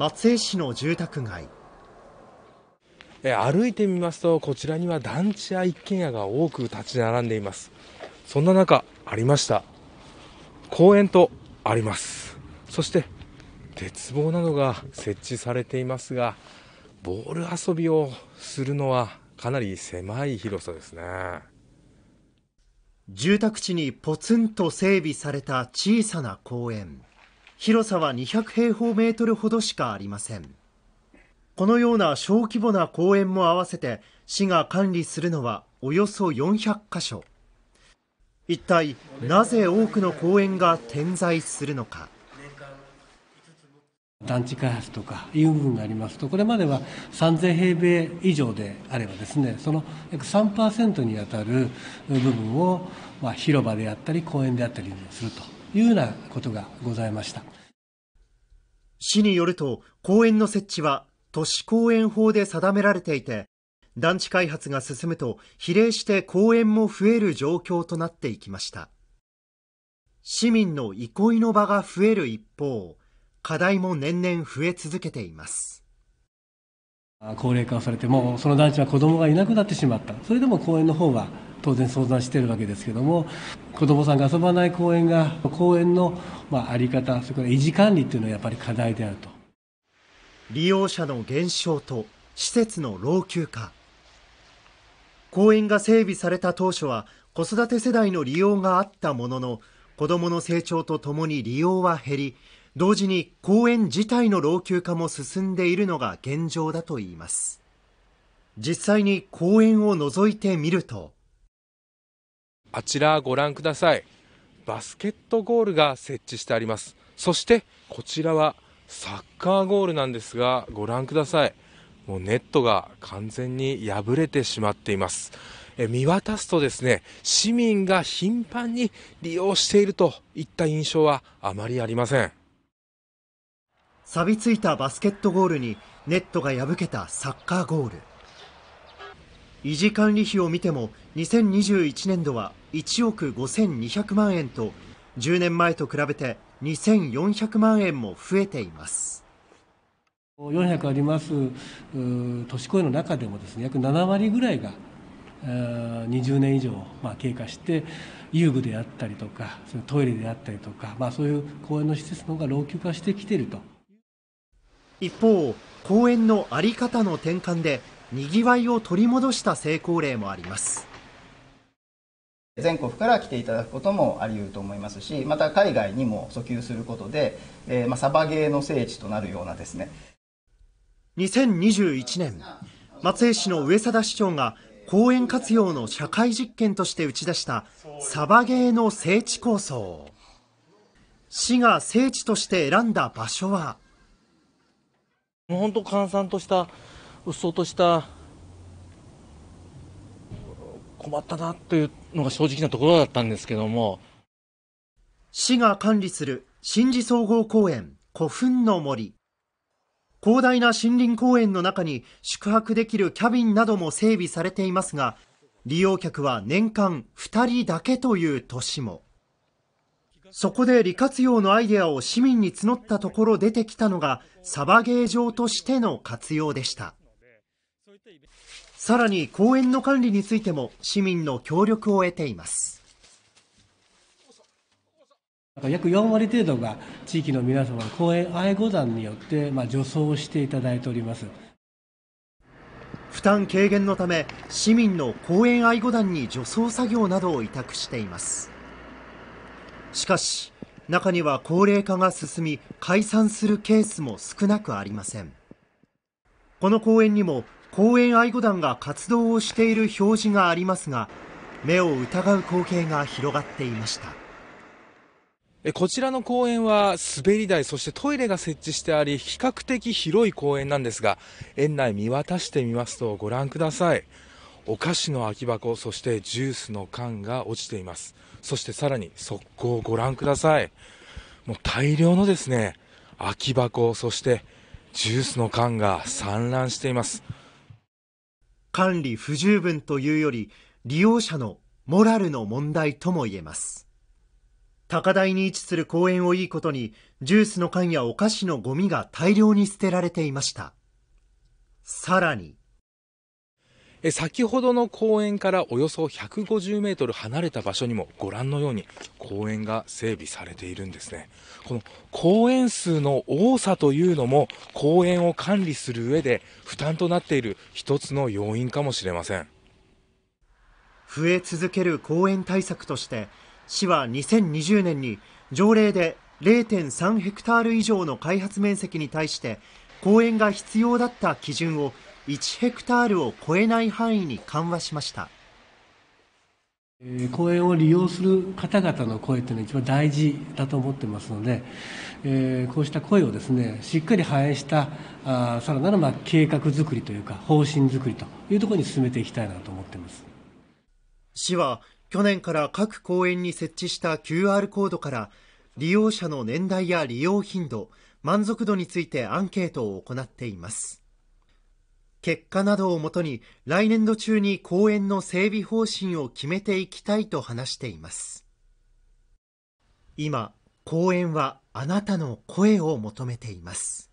松江市の住宅街歩いてみますとこちらには団地や一軒家が多く立ち並んでいますそんな中ありました公園とありますそして鉄棒などが設置されていますがボール遊びをするのはかなり狭い広さですね住宅地にポツンと整備された小さな公園広さは200平方メートルほどしかありません。このような小規模な公園も合わせて市が管理するのはおよそ400箇所。一体なぜ多くの公園が点在するのか。団地開発とかいう部分がありますと、これまでは3000平米以上であればですね、その約3%に当たる部分を、まあ、広場であったり公園であったりすると。いうようなことがございました市によると公園の設置は都市公園法で定められていて団地開発が進むと比例して公園も増える状況となっていきました市民の憩いの場が増える一方課題も年々増え続けています高齢化されてもその団地は子供がいなくなってしまったそれでも公園の方は当然相談しているわけですけども子どもさんが遊ばない公園が公園のまああり方それから維持管理というのはやっぱり課題であると利用者の減少と施設の老朽化公園が整備された当初は子育て世代の利用があったものの子どもの成長とともに利用は減り同時に公園自体の老朽化も進んでいるのが現状だといいます実際に公園を覗いてみるとあちらご覧ください。バスケットゴールが設置してあります。そしてこちらはサッカーゴールなんですが、ご覧ください。もうネットが完全に破れてしまっています。え見渡すとですね、市民が頻繁に利用しているといった印象はあまりありません。錆びついたバスケットゴールにネットが破けたサッカーゴール。維持管理費を見ても2021年度は1億5200万円と10年前と比べて2400万円も増えています400あります年越えの中でもですね約7割ぐらいが20年以上、まあ、経過して遊具であったりとかそのトイレであったりとか、まあ、そういう公園の施設の方が老朽化してきていると一方公園の在り方の転換でにぎわいを取り戻した成功例もあります全国から来ていただくこともありうると思いますしまた海外にも訴求することで、えー、まあ、サバゲーの聖地となるようなですね2021年松江市の上貞市長が公園活用の社会実験として打ち出したサバゲーの聖地構想市が聖地として選んだ場所は本当閑散としたうっそうとした困ったなというのが正直なところだったんですけども市が管理する新治総合公園古墳の森広大な森林公園の中に宿泊できるキャビンなども整備されていますが利用客は年間2人だけという年もそこで利活用のアイデアを市民に募ったところ出てきたのがサバゲー場としての活用でしたさらに公園の管理についても市民の協力を得ています約4割程度が地域の皆様公園愛護団によって、まあ、助走をしていただいております負担軽減のため市民の公園愛護団に除草作業などを委託していますしかし中には高齢化が進み解散するケースも少なくありませんこの公園にも公園愛護団が活動をしている表示がありますが目を疑う光景が広がっていましたこちらの公園は滑り台そしてトイレが設置してあり比較的広い公園なんですが園内見渡してみますとご覧くださいお菓子の空き箱そしてジュースの缶が落ちていますそしてさらに側溝をご覧くださいもう大量のですね空き箱そしてジュースの缶が散乱しています管理不十分というより利用者のモラルの問題とも言えます高台に位置する公園をいいことにジュースの缶やお菓子のゴミが大量に捨てられていましたさらに先ほどの公園からおよそ150メートル離れた場所にもご覧のように公園が整備されているんですね。この公園数の多さというのも公園を管理する上で負担となっている一つの要因かもしれません。増え続ける公園対策として市は2020年に条例で0.3ヘクタール以上の開発面積に対して公園が必要だった基準を1ヘクタールを超えない範囲に緩和しました公園を利用する方々の声というのは一番大事だと思ってますので、えー、こうした声をですねしっかり反映したあさらなるまあ計画づくりというか方針づくりというところに進めていきたいなと思ってます市は去年から各公園に設置した QR コードから利用者の年代や利用頻度満足度についてアンケートを行っています結果などをもとに来年度中に公園の整備方針を決めていきたいと話しています今公園はあなたの声を求めています